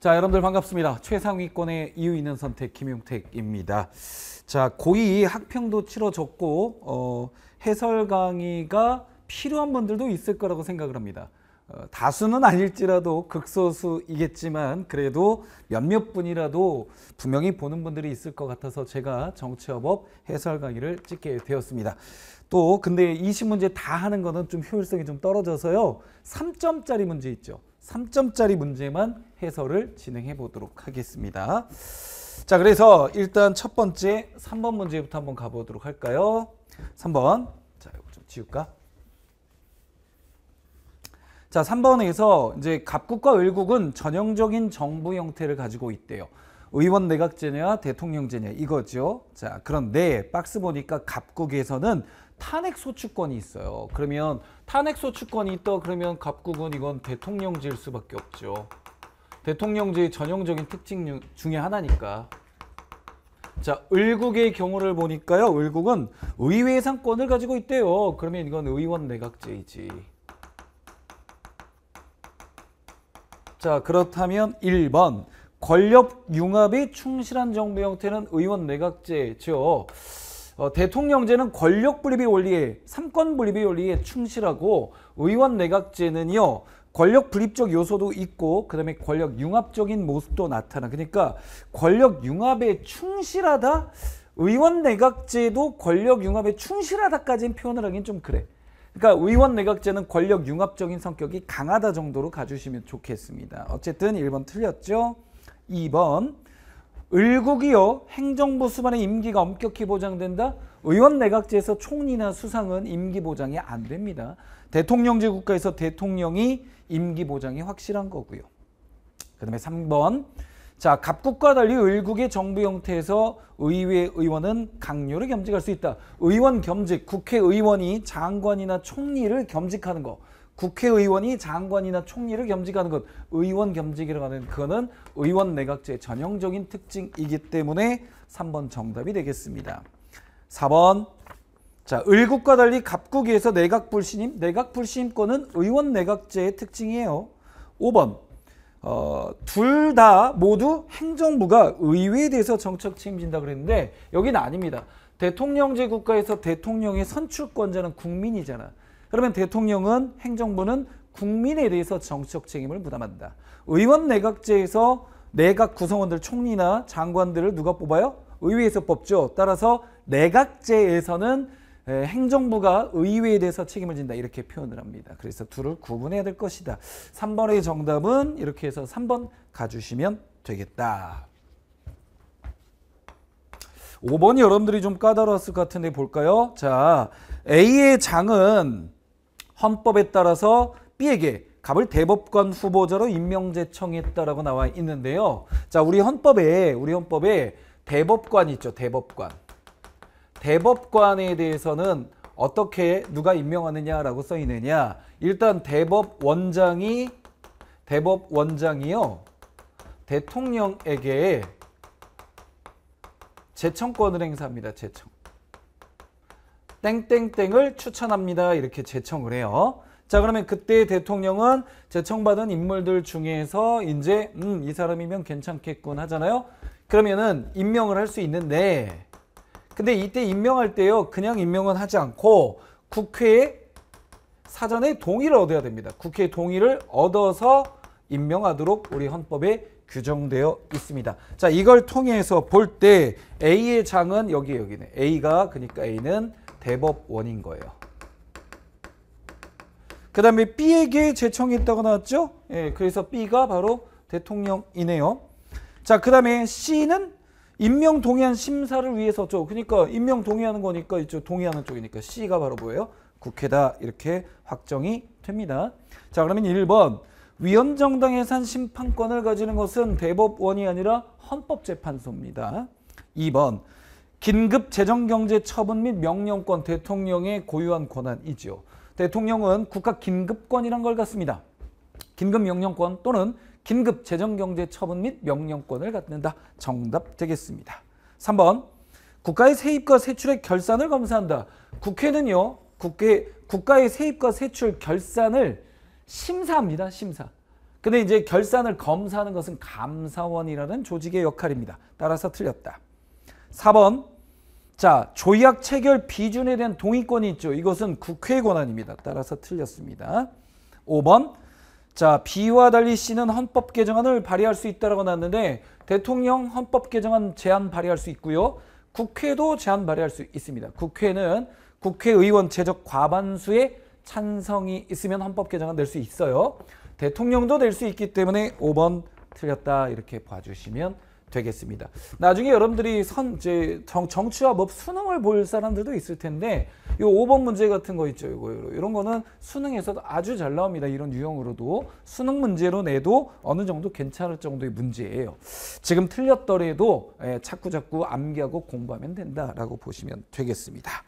자, 여러분들 반갑습니다. 최상위권의 이유 있는 선택 김용택입니다. 자, 고2 학평도 치러졌고 어, 해설 강의가 필요한 분들도 있을 거라고 생각을 합니다. 어, 다수는 아닐지라도 극소수이겠지만 그래도 몇몇 분이라도 분명히 보는 분들이 있을 것 같아서 제가 정치어법 해설 강의를 찍게 되었습니다. 또 근데 20문제 다 하는 거는 좀 효율성이 좀 떨어져서요. 3점짜리 문제 있죠. 3점짜리 문제만 해설을 진행해 보도록 하겠습니다. 자, 그래서 일단 첫 번째 3번 문제부터 한번 가보도록 할까요? 3번. 자, 이거 좀 지울까? 자, 3번에서 이제 갑국과 을국은 전형적인 정부 형태를 가지고 있대요. 의원 내각제냐 대통령제냐 이거죠. 자, 그런데 박스 보니까 갑국에서는 탄핵 소추권이 있어요. 그러면 탄핵 소추권이 있다 그러면 갑국은 이건 대통령제일 수밖에 없죠. 대통령제의 전형적인 특징 중에 하나니까. 자, 을국의 경우를 보니까요. 을국은 의회 상권을 가지고 있대요. 그러면 이건 의원 내각제이지. 자, 그렇다면 1번 권력 융합에 충실한 정부 형태는 의원 내각제죠. 어, 대통령제는 권력 분립의 원리에 삼권 분립의 원리에 충실하고 의원 내각제는요 권력 분립적 요소도 있고 그다음에 권력 융합적인 모습도 나타나 그러니까 권력 융합에 충실하다 의원 내각제도 권력 융합에 충실하다까지는 표현을 하긴 좀 그래. 그러니까 의원 내각제는 권력 융합적인 성격이 강하다 정도로 가주시면 좋겠습니다. 어쨌든 1번 틀렸죠? 2번 을국이요 행정부 수반의 임기가 엄격히 보장된다. 의원 내각제에서 총리나 수상은 임기 보장이 안 됩니다. 대통령제 국가에서 대통령이 임기 보장이 확실한 거고요. 그 다음에 3번 자 갑국과 달리 을국의 정부 형태에서 의회 의원은 강요를 겸직할 수 있다. 의원 겸직, 국회의원이 장관이나 총리를 겸직하는 거 국회의원이 장관이나 총리를 겸직하는 것, 의원 겸직이라고 하는 그거는 의원 내각제의 전형적인 특징이기 때문에 3번 정답이 되겠습니다. 4번 자 을국과 달리 갑국에서 내각 불신임, 내각 불신임권은 의원 내각제의 특징이에요. 5번 어, 둘 다 모두 행정부가 의회에 대해서 정책 책임진다 그랬는데 여기는 아닙니다. 대통령제 국가에서 대통령의 선출권자는 국민이잖아. 그러면 대통령은 행정부는 국민에 대해서 정치적 책임을 부담한다. 의원 내각제에서 내각 구성원들 총리나 장관들을 누가 뽑아요? 의회에서 뽑죠. 따라서 내각제에서는 행정부가 의회에 대해서 책임을 진다 이렇게 표현을 합니다. 그래서 둘을 구분해야 될 것이다. 3번의 정답은 이렇게 해서 3번 가주시면 되겠다. 5번이 여러분들이 좀 까다로웠을 것 같은데 볼까요? 자, A의 장은 헌법에 따라서 B에게 갑을 대법관 후보자로 임명 제청했다라고 나와 있는데요. 자, 우리 헌법에 우리 헌법에 대법관 있죠. 대법관. 대법관에 대해서는 어떻게 누가 임명하느냐라고 써 있느냐. 일단 대법원장이 대법원장이요. 대통령에게 제청권을 행사합니다. 제청 땡땡땡을 추천합니다. 이렇게 제청을 해요. 자 그러면 그때 대통령은 제청받은 인물들 중에서 이제 음 이 사람이면 괜찮겠군 하잖아요. 그러면은 임명을 할 수 있는데 근데 이때 임명할 때요 그냥 임명은 하지 않고 국회에 사전에 동의를 얻어야 됩니다. 국회 동의를 얻어서 임명하도록 우리 헌법에 규정되어 있습니다. 자 이걸 통해서 볼 때 A의 장은 여기 여기네. A가 그러니까 A는 대법원인 거예요. 그 다음에 B에게 재청했다고 나왔죠? 예, 그래서 B가 바로 대통령이네요. 자, 그 다음에 C는 임명 동의안 심사를 위해서 쪽, 그러니까 임명 동의하는 거니까 이쪽 동의하는 쪽이니까 C가 바로 뭐예요? 국회다 이렇게 확정이 됩니다. 자, 그러면 1번 위헌정당 해산 심판권을 가지는 것은 대법원이 아니라 헌법재판소입니다. 2번 긴급 재정경제 처분 및 명령권 대통령의 고유한 권한이죠 대통령은 국가 긴급권이란 걸 갖습니다. 긴급 명령권 또는 긴급 재정경제 처분 및 명령권을 갖는다. 정답 되겠습니다. 3번 국가의 세입과 세출의 결산을 검사한다. 국회는요. 국회 국가의 세입과 세출 결산을 심사합니다. 심사. 근데 이제 결산을 검사하는 것은 감사원이라는 조직의 역할입니다. 따라서 틀렸다. 4번 자 조약 체결 비준에 대한 동의권이 있죠. 이것은 국회의 권한입니다. 따라서 틀렸습니다. 5번 자 B와 달리 C는 헌법 개정안을 발의할 수 있다라고 났는데 대통령 헌법 개정안 제안 발의할 수 있고요. 국회도 제안 발의할 수 있습니다. 국회는 국회의원 제적 과반수의 찬성이 있으면 헌법 개정안 낼 수 있어요. 대통령도 낼 수 있기 때문에 5번 틀렸다 이렇게 봐주시면 되겠습니다. 나중에 여러분들이 선, 제 정, 정치와 법 수능을 볼 사람들도 있을 텐데 이 5번 문제 같은 거 있죠. 이거 이런 거는 수능에서도 아주 잘 나옵니다. 이런 유형으로도 수능 문제로 내도 어느 정도 괜찮을 정도의 문제예요. 지금 틀렸더라도 예, 자꾸 자꾸 암기하고 공부하면 된다라고 보시면 되겠습니다.